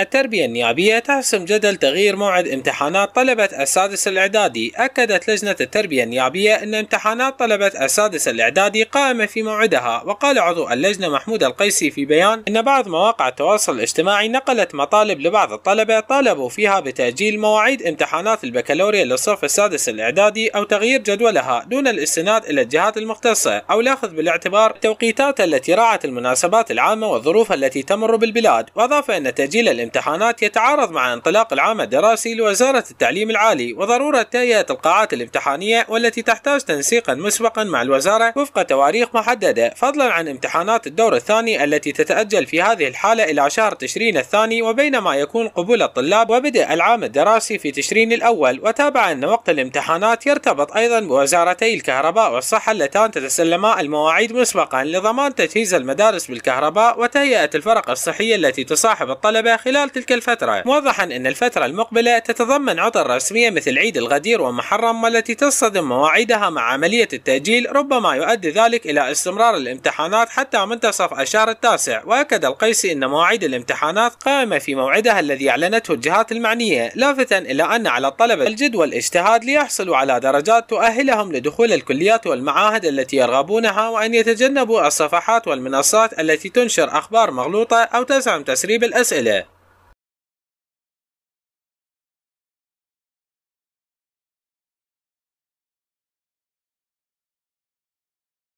التربية النيابية تحسم جدل تغيير موعد امتحانات طلبة السادس الإعدادي أكدت لجنة التربية النيابية أن امتحانات طلبة السادس الإعدادي قائمة في موعدها وقال عضو اللجنة محمود القيسي في بيان أن بعض مواقع التواصل الاجتماعي نقلت مطالب لبعض الطلبة طالبوا فيها بتأجيل مواعيد امتحانات البكالوريا للصف السادس الإعدادي أو تغيير جدولها دون الاستناد إلى الجهات المختصة أو الأخذ بالاعتبار التوقيتات التي راعت المناسبات العامة والظروف التي تمر بالبلاد وأضاف أن تأجيل الامتحانات يتعارض مع انطلاق العام الدراسي لوزارة التعليم العالي وضرورة تهيئة القاعات الامتحانية والتي تحتاج تنسيقا مسبقا مع الوزارة وفق تواريخ محددة فضلا عن امتحانات الدور الثاني التي تتأجل في هذه الحالة إلى شهر تشرين الثاني وبينما يكون قبول الطلاب وبدء العام الدراسي في تشرين الأول وتابع أن وقت الامتحانات يرتبط أيضا بوزارتي الكهرباء والصحة اللتان تتسلما المواعيد مسبقا لضمان تجهيز المدارس بالكهرباء وتهيئة الفرق الصحية التي تصاحب الطلبة خلال خلال تلك الفترة موضحا أن الفترة المقبلة تتضمن عطل رسمية مثل عيد الغدير ومحرم والتي تصطدم مواعيدها مع عملية التأجيل ربما يؤدي ذلك إلى استمرار الامتحانات حتى منتصف الشهر التاسع وأكد القيسي أن مواعيد الامتحانات قائمة في موعدها الذي أعلنته الجهات المعنية لافتا إلى أن على الطلبة الجد والاجتهاد ليحصلوا على درجات تؤهلهم لدخول الكليات والمعاهد التي يرغبونها وأن يتجنبوا الصفحات والمنصات التي تنشر أخبار مغلوطة أو تزعم تسريب الأسئلة